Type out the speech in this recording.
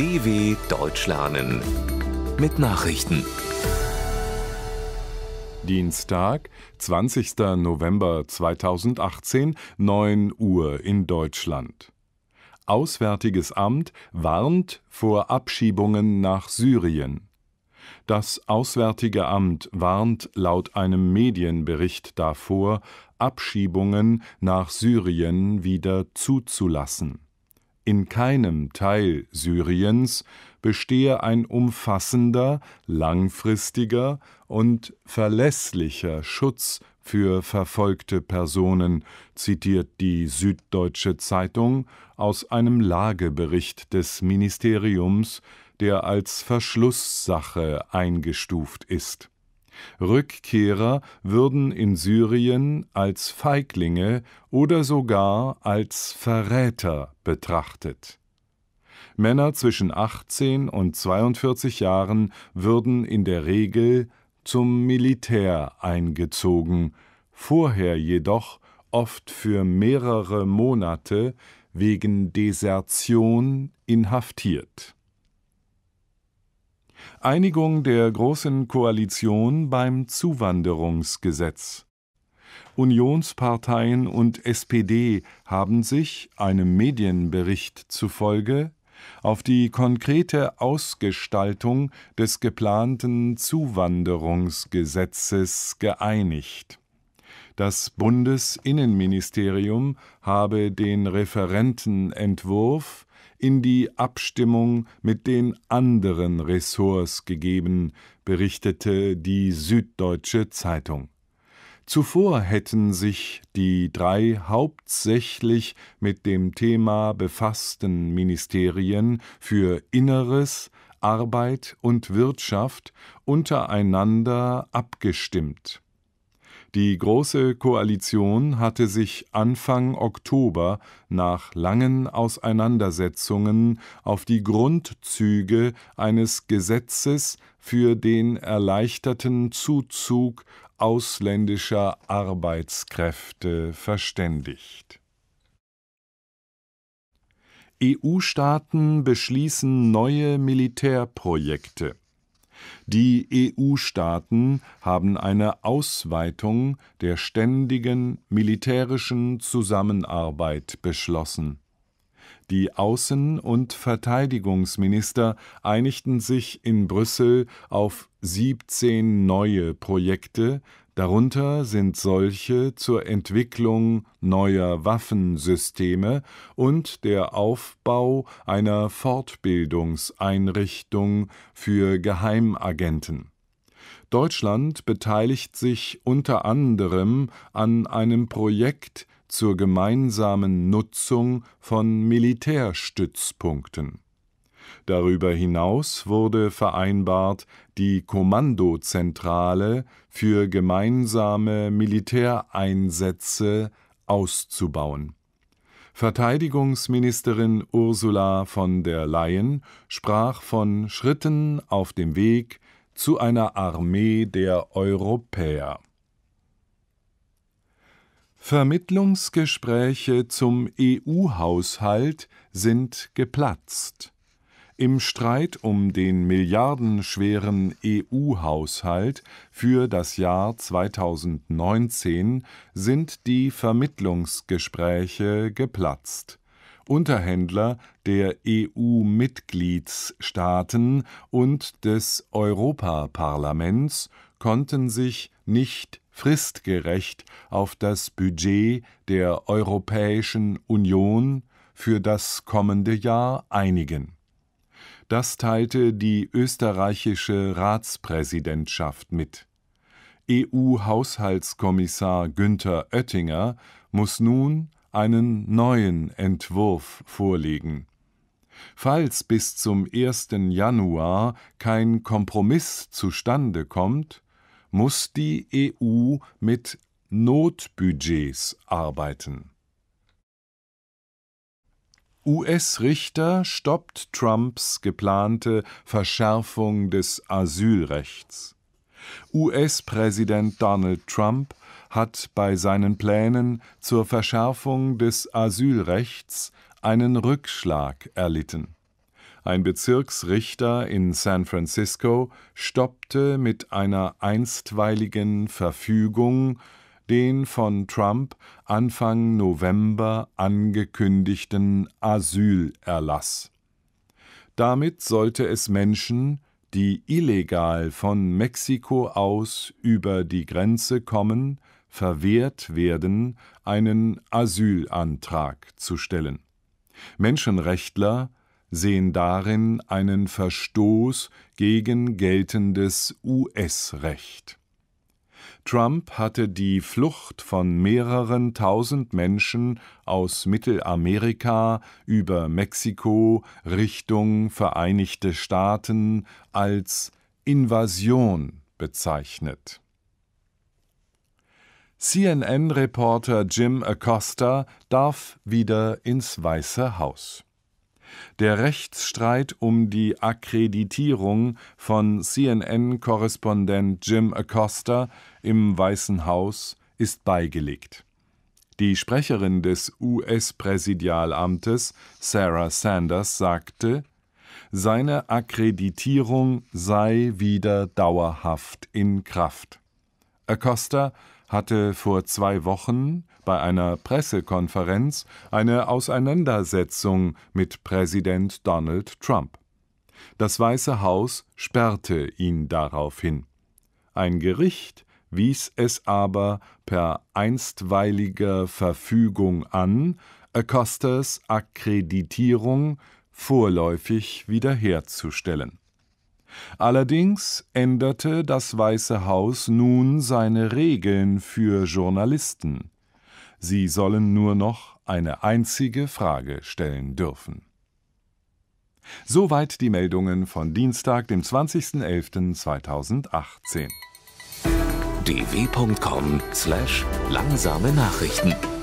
DW Deutsch lernen mit Nachrichten. Dienstag, 20. November 2018, 9 Uhr in Deutschland. Auswärtiges Amt warnt vor Abschiebungen nach Syrien. Das Auswärtige Amt warnt laut einem Medienbericht davor, Abschiebungen nach Syrien wieder zuzulassen. In keinem Teil Syriens bestehe ein umfassender, langfristiger und verlässlicher Schutz für verfolgte Personen, zitiert die Süddeutsche Zeitung aus einem Lagebericht des Ministeriums, der als Verschlusssache eingestuft ist Rückkehrer würden in Syrien als Feiglinge oder sogar als Verräter betrachtet. Männer zwischen 18 und 42 Jahren würden in der Regel zum Militär eingezogen, vorher jedoch oft für mehrere Monate wegen Desertion inhaftiert Einigung der Großen Koalition beim Zuwanderungsgesetz. Unionsparteien und SPD haben sich, einem Medienbericht zufolge, auf die konkrete Ausgestaltung des geplanten Zuwanderungsgesetzes geeinigt. Das Bundesinnenministerium habe den Referentenentwurf in die Abstimmung mit den anderen Ressorts gegeben, berichtete die Süddeutsche Zeitung. Zuvor hätten sich die drei hauptsächlich mit dem Thema befassten Ministerien für Inneres, Arbeit und Wirtschaft untereinander abgestimmt. Die Große Koalition hatte sich Anfang Oktober nach langen Auseinandersetzungen auf die Grundzüge eines Gesetzes für den erleichterten Zuzug ausländischer Arbeitskräfte verständigt. EU-Staaten beschließen neue Militärprojekte. Die EU-Staaten haben eine Ausweitung der ständigen militärischen Zusammenarbeit beschlossen. Die Außen- und Verteidigungsminister einigten sich in Brüssel auf 17 neue Projekte, Darunter sind solche zur Entwicklung neuer Waffensysteme und der Aufbau einer Fortbildungseinrichtung für Geheimagenten. Deutschland beteiligt sich unter anderem an einem Projekt zur gemeinsamen Nutzung von Militärstützpunkten Darüber hinaus wurde vereinbart, die Kommandozentrale für gemeinsame Militäreinsätze auszubauen. Verteidigungsministerin Ursula von der Leyen sprach von Schritten auf dem Weg zu einer Armee der Europäer. Vermittlungsgespräche zum EU-Haushalt sind geplatzt. Im Streit um den milliardenschweren EU-Haushalt für das Jahr 2019 sind die Vermittlungsgespräche geplatzt. Unterhändler der eu mitgliedsstaaten und des Europaparlaments konnten sich nicht fristgerecht auf das Budget der Europäischen Union für das kommende Jahr einigen das teilte die österreichische Ratspräsidentschaft mit. EU-Haushaltskommissar Günther Oettinger muss nun einen neuen Entwurf vorlegen. Falls bis zum 1. Januar kein Kompromiss zustande kommt, muss die EU mit Notbudgets arbeiten. US-Richter stoppt Trumps geplante Verschärfung des Asylrechts. US-Präsident Donald Trump hat bei seinen Plänen zur Verschärfung des Asylrechts einen Rückschlag erlitten. Ein Bezirksrichter in San Francisco stoppte mit einer einstweiligen Verfügung den von Trump Anfang November angekündigten Asylerlass. Damit sollte es Menschen, die illegal von Mexiko aus über die Grenze kommen, verwehrt werden, einen Asylantrag zu stellen. Menschenrechtler sehen darin einen Verstoß gegen geltendes US-Recht. Trump hatte die Flucht von mehreren tausend Menschen aus Mittelamerika über Mexiko Richtung Vereinigte Staaten als Invasion bezeichnet. CNN-Reporter Jim Acosta darf wieder ins Weiße Haus. Der Rechtsstreit um die Akkreditierung von CNN-Korrespondent Jim Acosta im Weißen Haus ist beigelegt. Die Sprecherin des US-Präsidialamtes, Sarah Sanders, sagte, seine Akkreditierung sei wieder dauerhaft in Kraft. Acosta hatte vor zwei Wochen bei einer Pressekonferenz eine Auseinandersetzung mit Präsident Donald Trump. Das Weiße Haus sperrte ihn daraufhin. Ein Gericht wies es aber per einstweiliger Verfügung an, Acostas Akkreditierung vorläufig wiederherzustellen Allerdings änderte das Weiße Haus nun seine Regeln für Journalisten. Sie sollen nur noch eine einzige Frage stellen dürfen. Soweit die Meldungen von Dienstag, dem 20.11.2018. dw.com/langsame Nachrichten